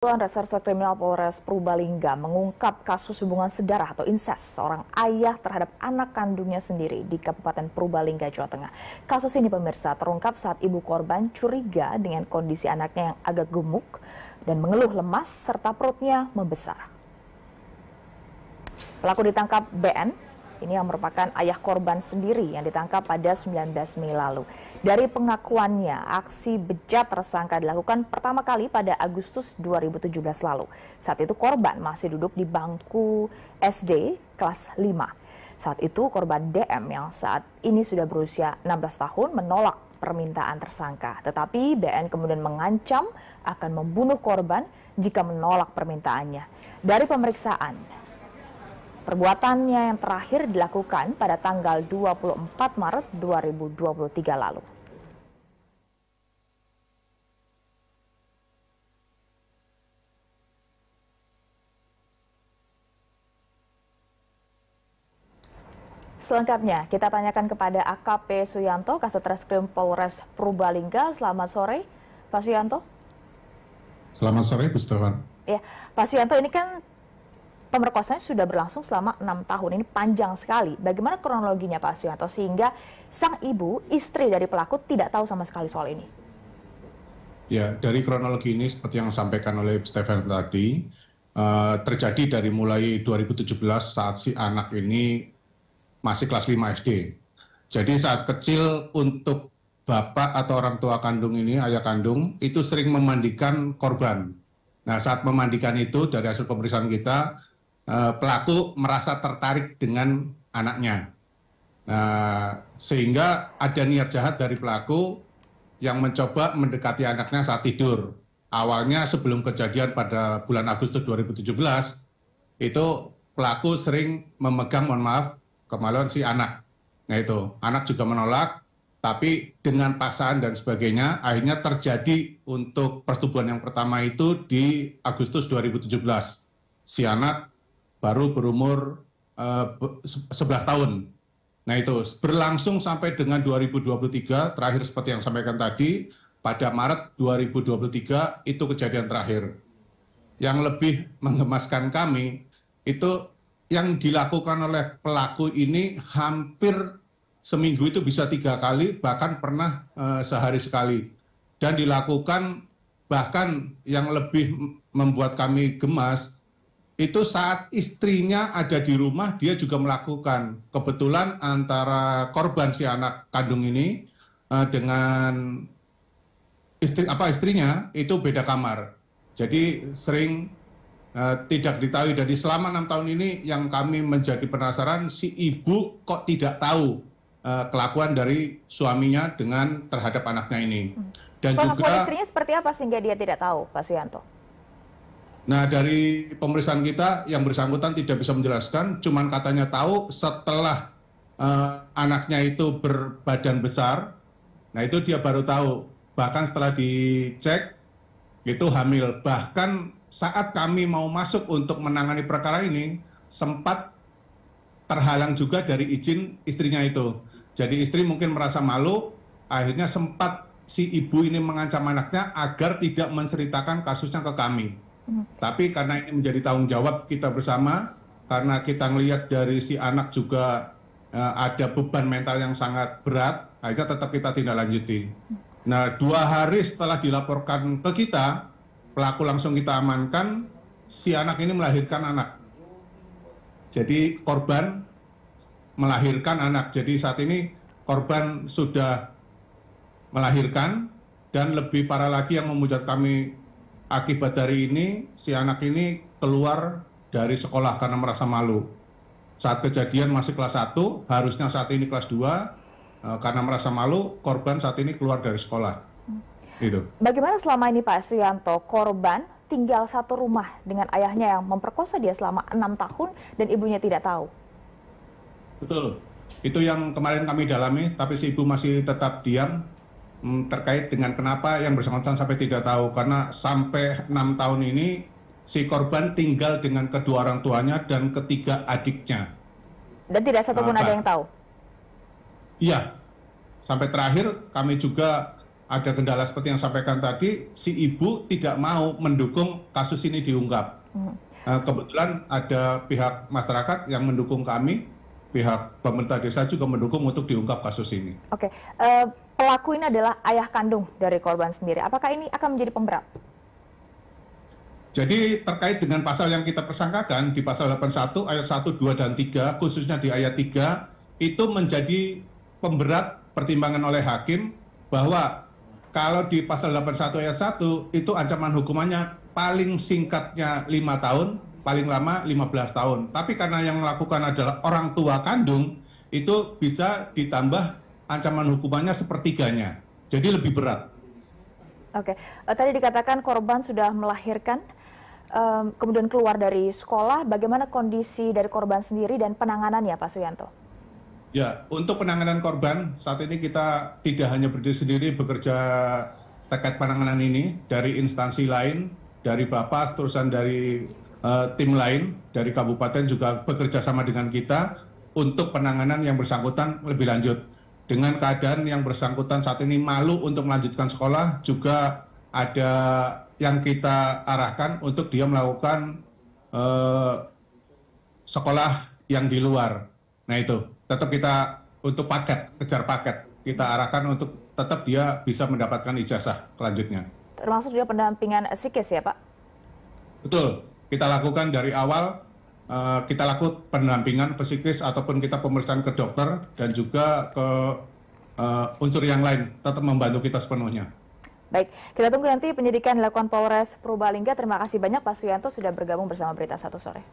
Satuan Reserse Kriminal Polres Purbalingga mengungkap kasus hubungan sedarah atau inses seorang ayah terhadap anak kandungnya sendiri di Kabupaten Purbalingga, Jawa Tengah. Kasus ini pemirsa terungkap saat ibu korban curiga dengan kondisi anaknya yang agak gemuk dan mengeluh lemas serta perutnya membesar. Pelaku ditangkap BN ini yang merupakan ayah korban sendiri yang ditangkap pada 19 Mei lalu. Dari pengakuannya, aksi bejat tersangka dilakukan pertama kali pada Agustus 2017 lalu. Saat itu korban masih duduk di bangku SD kelas 5. Saat itu korban DM yang saat ini sudah berusia 16 tahun menolak permintaan tersangka. Tetapi BN kemudian mengancam akan membunuh korban jika menolak permintaannya. Dari pemeriksaan, Perbuatannya yang terakhir dilakukan pada tanggal 24 Maret 2023 lalu. Selengkapnya, kita tanyakan kepada AKP Suyanto, Kasat Reskrim Polres Purbalingga. Selamat sore, Pak Suyanto. Selamat sore, Gustavan. Ya, Pak Suyanto, ini kan pemerkosaan sudah berlangsung selama enam tahun. Ini panjang sekali. Bagaimana kronologinya Pak Suyanto sehingga sang ibu, istri dari pelaku tidak tahu sama sekali soal ini? Ya, dari kronologi ini seperti yang disampaikan oleh Stefan tadi, uh, terjadi dari mulai 2017 saat si anak ini masih kelas 5 SD. Jadi saat kecil untuk bapak atau orang tua kandung ini, ayah kandung, itu sering memandikan korban. Nah, saat memandikan itu dari hasil pemeriksaan kita, Eh, pelaku merasa tertarik dengan anaknya. Nah, sehingga ada niat jahat dari pelaku yang mencoba mendekati anaknya saat tidur. Awalnya sebelum kejadian pada bulan Agustus 2017, itu pelaku sering memegang, mohon maaf, kemaluan si anak. Nah itu, anak juga menolak, tapi dengan paksaan dan sebagainya, akhirnya terjadi untuk pertumbuhan yang pertama itu di Agustus 2017. Si anak baru berumur uh, eh, 11 tahun. Nah itu berlangsung sampai dengan 2023 terakhir seperti yang sampaikan tadi pada Maret 2023 itu kejadian terakhir. Yang lebih mengemaskan kami itu yang dilakukan oleh pelaku ini hampir seminggu itu bisa tiga kali bahkan pernah uh, sehari sekali dan dilakukan bahkan yang lebih membuat kami gemas itu saat istrinya ada di rumah dia juga melakukan kebetulan antara korban si anak kandung ini uh, dengan istri apa istrinya itu beda kamar jadi sering uh, tidak diketahui dari selama enam tahun ini yang kami menjadi penasaran si ibu kok tidak tahu uh, kelakuan dari suaminya dengan terhadap anaknya ini hmm. dan Pengakuan juga istrinya seperti apa sehingga dia tidak tahu Pak Suyanto Nah dari pemeriksaan kita yang bersangkutan tidak bisa menjelaskan, cuman katanya tahu setelah uh, anaknya itu berbadan besar, nah itu dia baru tahu. Bahkan setelah dicek itu hamil. Bahkan saat kami mau masuk untuk menangani perkara ini sempat terhalang juga dari izin istrinya itu. Jadi istri mungkin merasa malu, akhirnya sempat si ibu ini mengancam anaknya agar tidak menceritakan kasusnya ke kami. Tapi karena ini menjadi tanggung jawab kita bersama, karena kita melihat dari si anak juga uh, ada beban mental yang sangat berat, akhirnya tetap kita tindak lanjuti. Nah, dua hari setelah dilaporkan ke kita, pelaku langsung kita amankan, si anak ini melahirkan anak. Jadi korban melahirkan anak. Jadi saat ini korban sudah melahirkan dan lebih parah lagi yang membuat kami akibat dari ini si anak ini keluar dari sekolah karena merasa malu. Saat kejadian masih kelas 1, harusnya saat ini kelas 2, eh, karena merasa malu, korban saat ini keluar dari sekolah. Hmm. Gitu. Bagaimana selama ini Pak Suyanto, korban tinggal satu rumah dengan ayahnya yang memperkosa dia selama enam tahun dan ibunya tidak tahu? Betul. Itu yang kemarin kami dalami, tapi si ibu masih tetap diam Hmm, terkait dengan kenapa yang bersangkutan sampai tidak tahu karena sampai enam tahun ini si korban tinggal dengan kedua orang tuanya dan ketiga adiknya dan tidak satupun nah, ada yang tahu iya sampai terakhir kami juga ada kendala seperti yang sampaikan tadi si ibu tidak mau mendukung kasus ini diungkap hmm. Eh, kebetulan ada pihak masyarakat yang mendukung kami pihak pemerintah desa juga mendukung untuk diungkap kasus ini oke okay. uh eh, pelaku ini adalah ayah kandung dari korban sendiri. Apakah ini akan menjadi pemberat? Jadi terkait dengan pasal yang kita persangkakan di pasal 81 ayat 1, 2 dan 3 khususnya di ayat 3 itu menjadi pemberat pertimbangan oleh hakim bahwa kalau di pasal 81 ayat 1 itu ancaman hukumannya paling singkatnya 5 tahun, paling lama 15 tahun. Tapi karena yang melakukan adalah orang tua kandung itu bisa ditambah ancaman hukumannya sepertiganya. Jadi lebih berat. Oke, okay. Eh, tadi dikatakan korban sudah melahirkan, kemudian keluar dari sekolah. Bagaimana kondisi dari korban sendiri dan penanganannya, Pak Suyanto? Ya, untuk penanganan korban saat ini kita tidak hanya berdiri sendiri bekerja terkait penanganan ini dari instansi lain, dari Bapak, terusan dari uh, tim lain dari kabupaten juga bekerja sama dengan kita untuk penanganan yang bersangkutan lebih lanjut dengan keadaan yang bersangkutan saat ini malu untuk melanjutkan sekolah juga ada yang kita arahkan untuk dia melakukan eh, sekolah yang di luar. Nah itu tetap kita untuk paket kejar paket kita arahkan untuk tetap dia bisa mendapatkan ijazah selanjutnya. Termasuk juga pendampingan psikis ya Pak? Betul, kita lakukan dari awal Eh, kita lakukan pendampingan psikis ataupun kita pemeriksaan ke dokter dan juga ke uh, unsur yang lain tetap membantu kita sepenuhnya. Baik, kita tunggu nanti penyidikan dilakukan Polres Purbalingga. Terima kasih banyak Pak Suyanto sudah bergabung bersama Berita Satu Sore.